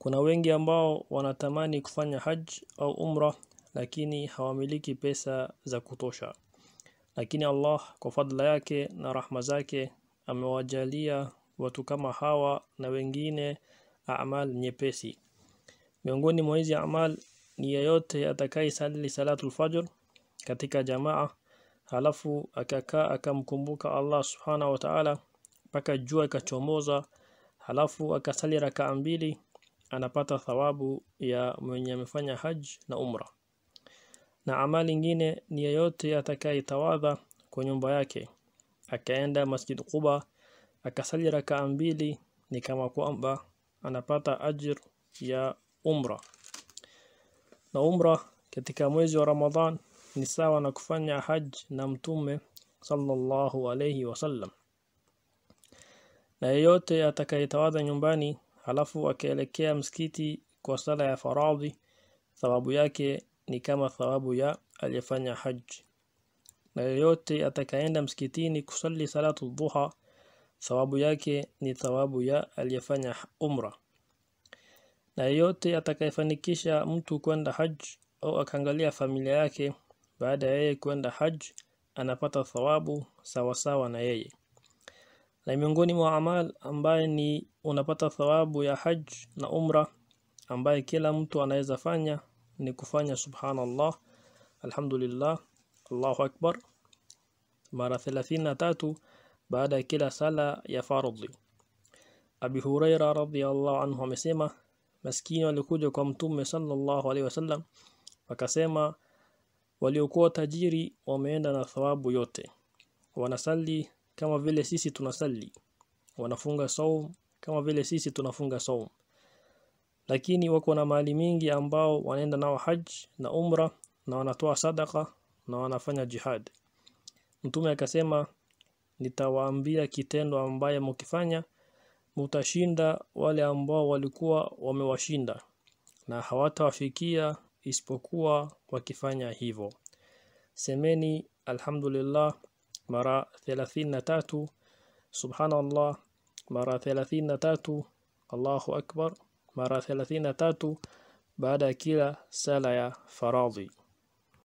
Kuna wengi ambao wanatamani kufanya haj au umra lakini hawamiliki pesa za kutosha. Lakini Allah kwa fadla yake na rahma zake amewajalia watu kama hawa na wengine amal nyepesi. Miongoni mwa hizi amal ni yeyote atakayesali salatul fajr katika jamaa halafu akakaa akamkumbuka Allah subhana wa ta'ala mpaka jua ikachomoza halafu akasali rakaa mbili anapata thawabu ya mwenye amefanya haj na umra na amali ingine ni yeyote atakayetawadha kwa nyumba yake akaenda Masjid Quba akasali rakaa mbili ni kama kwamba anapata ajir ya umra na umra katika mwezi wa Ramadhan ni sawa na kufanya haj na mtume sallallahu alayhi wasallam na yeyote atakayetawadha nyumbani halafu akaelekea msikiti kwa sala ya faradhi thawabu yake ni kama thawabu ya aliyefanya haji na yote atakaenda msikitini kusali salatu dhuha thawabu yake ni thawabu ya aliyefanya umra na yeyote atakayefanikisha mtu kwenda haji au akaangalia familia yake baada ya yeye kwenda haji anapata thawabu sawasawa na yeye na miongoni mwa amal ambaye ni unapata thawabu ya haj na umra ambaye kila mtu anaweza fanya ni kufanya subhanallah alhamdulillah Allahu akbar mara 33 baada ya kila sala ya fardhi Abi Huraira radhiyallahu anhu amesema maskini walikuja kwa mtume sallallahu alaihi wasallam wakasema waliokuwa tajiri wameenda na thawabu yote wanasali kama vile sisi tunasali wanafunga saum kama vile sisi tunafunga saum lakini wako na mali mingi ambao wanaenda nao haj na umra na wanatoa sadaka na wanafanya jihad mtume akasema nitawaambia kitendo ambaye mkifanya mutashinda wale ambao walikuwa wamewashinda na hawatawafikia isipokuwa wakifanya hivyo semeni alhamdulillah مرة ثلاثين نتاتو سبحان الله مرة ثلاثين نتاتو الله أكبر مرة ثلاثين نتاتو بعد كلا سالة فراضي